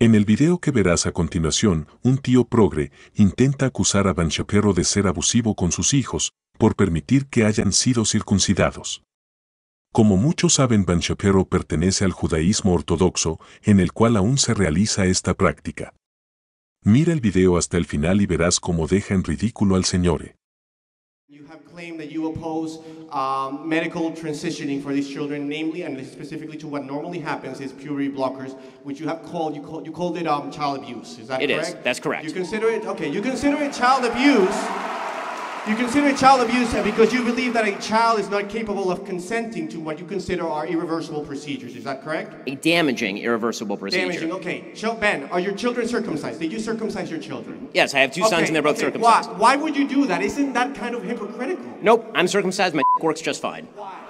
En el video que verás a continuación, un tío progre intenta acusar a Banchapero de ser abusivo con sus hijos por permitir que hayan sido circuncidados. Como muchos saben, Banchapero pertenece al judaísmo ortodoxo, en el cual aún se realiza esta práctica. Mira el video hasta el final y verás cómo deja en ridículo al Señor. have claimed that you oppose um, medical transitioning for these children, namely and specifically to what normally happens is puberty blockers, which you have called you, you called it um, child abuse. Is that it correct? It is. That's correct. You consider it okay. You consider it child abuse. You consider a child abuse because you believe that a child is not capable of consenting to what you consider are irreversible procedures. Is that correct? A damaging irreversible procedure. Damaging, okay. So, ben, are your children circumcised? Did you circumcise your children? Yes, I have two okay, sons and they're both okay. circumcised. Why? Why would you do that? Isn't that kind of hypocritical? Nope, I'm circumcised. My works just fine. Why?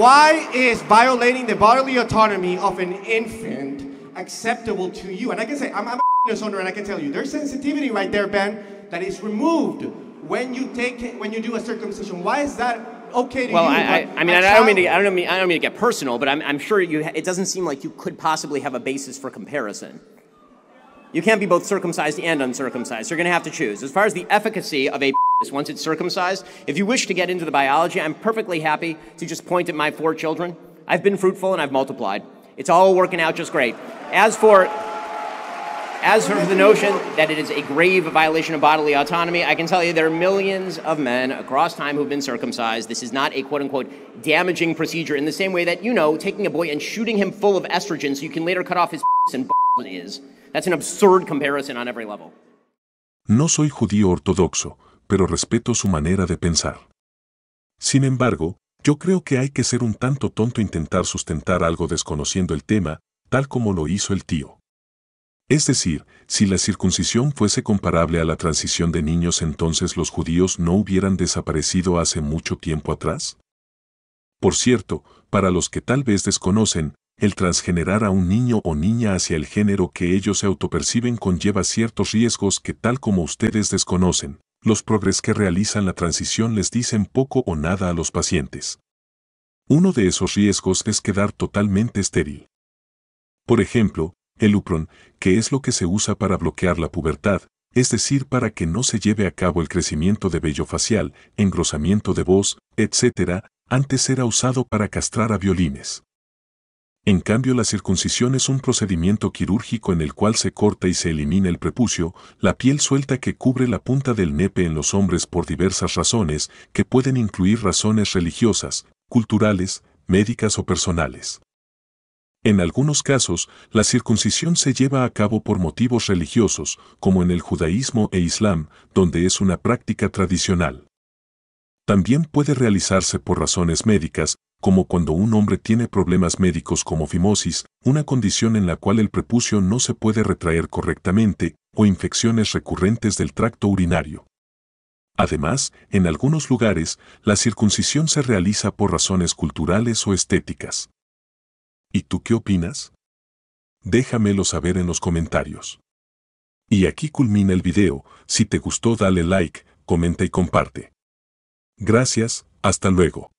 Why is violating the bodily autonomy of an infant acceptable to you? And I can say, I'm, I'm a business owner and I can tell you, there's sensitivity right there, Ben, that is removed when you take, when you do a circumcision. Why is that okay well, you, Well, I, I, mean, I don't mean to, I don't mean, I don't mean to get personal, but I'm, I'm sure you. It doesn't seem like you could possibly have a basis for comparison. You can't be both circumcised and uncircumcised. You're going to have to choose. As far as the efficacy of a is once it's circumcised. If you wish to get into the biology, I'm perfectly happy to just point at my four children. I've been fruitful and I've multiplied. It's all working out just great. As for as for the notion that it is a grave violation of bodily autonomy, I can tell you there are millions of men across time who've been circumcised. This is not a quote unquote damaging procedure in the same way that, you know, taking a boy and shooting him full of estrogen so you can later cut off his and is. That's an absurd comparison on every level. No soy judío ortodoxo. pero respeto su manera de pensar. Sin embargo, yo creo que hay que ser un tanto tonto e intentar sustentar algo desconociendo el tema, tal como lo hizo el tío. Es decir, si la circuncisión fuese comparable a la transición de niños, entonces los judíos no hubieran desaparecido hace mucho tiempo atrás. Por cierto, para los que tal vez desconocen, el transgenerar a un niño o niña hacia el género que ellos se autoperciben conlleva ciertos riesgos que tal como ustedes desconocen, los progres que realizan la transición les dicen poco o nada a los pacientes. Uno de esos riesgos es quedar totalmente estéril. Por ejemplo, el Upron, que es lo que se usa para bloquear la pubertad, es decir, para que no se lleve a cabo el crecimiento de vello facial, engrosamiento de voz, etc., antes era usado para castrar a violines. En cambio, la circuncisión es un procedimiento quirúrgico en el cual se corta y se elimina el prepucio, la piel suelta que cubre la punta del nepe en los hombres por diversas razones, que pueden incluir razones religiosas, culturales, médicas o personales. En algunos casos, la circuncisión se lleva a cabo por motivos religiosos, como en el judaísmo e islam, donde es una práctica tradicional. También puede realizarse por razones médicas, como cuando un hombre tiene problemas médicos como fimosis, una condición en la cual el prepucio no se puede retraer correctamente, o infecciones recurrentes del tracto urinario. Además, en algunos lugares, la circuncisión se realiza por razones culturales o estéticas. ¿Y tú qué opinas? Déjamelo saber en los comentarios. Y aquí culmina el video, si te gustó dale like, comenta y comparte. Gracias, hasta luego.